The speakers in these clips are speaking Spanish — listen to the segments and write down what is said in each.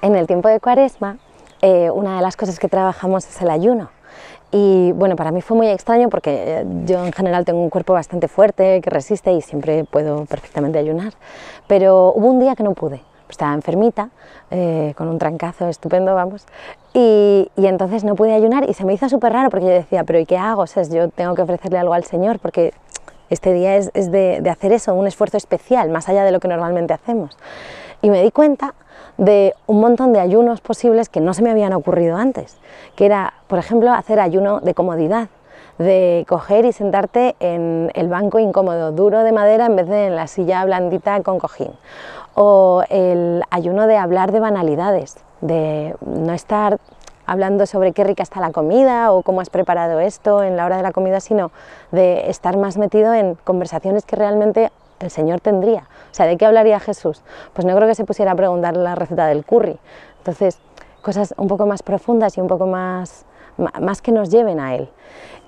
En el tiempo de cuaresma, eh, una de las cosas que trabajamos es el ayuno. Y bueno, para mí fue muy extraño porque eh, yo en general tengo un cuerpo bastante fuerte, que resiste y siempre puedo perfectamente ayunar. Pero hubo un día que no pude. Estaba enfermita, eh, con un trancazo estupendo, vamos. Y, entonces no pude ayunar y se me hizo súper raro porque yo decía, pero ¿y qué hago? O sea, yo tengo que ofrecerle algo al Señor porque este día es, de, de hacer eso, un esfuerzo especial, más allá de lo que normalmente hacemos. Y me di cuenta de un montón de ayunos posibles que no se me habían ocurrido antes, que era, por ejemplo, hacer ayuno de comodidad de coger y sentarte en el banco incómodo, duro de madera en vez de en la silla blandita con cojín. O el ayuno de hablar de banalidades, de no estar hablando sobre qué rica está la comida o cómo has preparado esto en la hora de la comida, sino de estar más metido en conversaciones que realmente el Señor tendría. O sea, ¿de qué hablaría Jesús? Pues no creo que se pusiera a preguntar la receta del curry. Entonces, cosas un poco más profundas y un poco más, más que nos lleven a Él.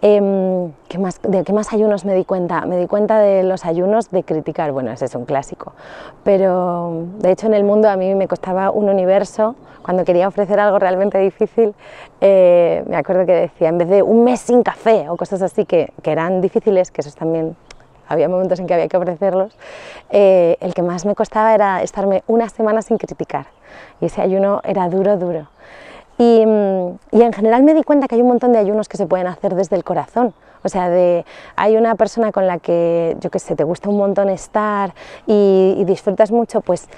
Em, ¿qué más, ¿De qué más ayunos me di cuenta? Me di cuenta de los ayunos de criticar, bueno, ese es un clásico, pero de hecho en el mundo a mí me costaba un universo, cuando quería ofrecer algo realmente difícil, eh, me acuerdo que decía, en vez de un mes sin café o cosas así que, que eran difíciles, que eso es también había momentos en que había que ofrecerlos, eh, el que más me costaba era estarme una semana sin criticar. Y ese ayuno era duro, duro. Mm, y, en general me di cuenta que hay un montón de ayunos que se pueden hacer desde el corazón. O sea, de, hay una persona con la que, yo qué sé, te gusta un montón estar y, y disfrutas mucho, pues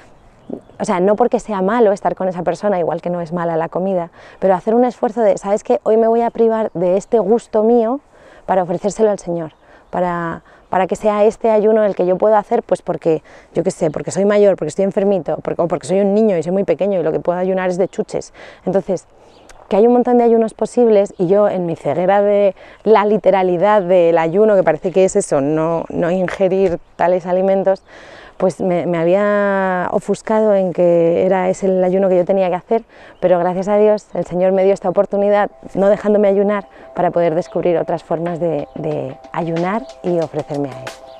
o sea, no porque sea malo estar con esa persona, igual que no es mala la comida, pero hacer un esfuerzo de, ¿sabes qué? Hoy me voy a privar de este gusto mío para ofrecérselo al Señor para, para que sea este ayuno el que yo pueda hacer, pues porque, yo qué sé, porque soy mayor, porque estoy enfermito, o porque soy un niño y soy muy pequeño y lo que puedo ayunar es de chuches. Entonces, que hay un montón de ayunos posibles y yo en mi ceguera de la literalidad del ayuno, que parece que es eso, no, no ingerir tales alimentos, pues me, había ofuscado en que era ese el ayuno que yo tenía que hacer, pero gracias a Dios el Señor me dio esta oportunidad, no dejándome ayunar, para poder descubrir otras formas de ayunar y ofrecerme a Él.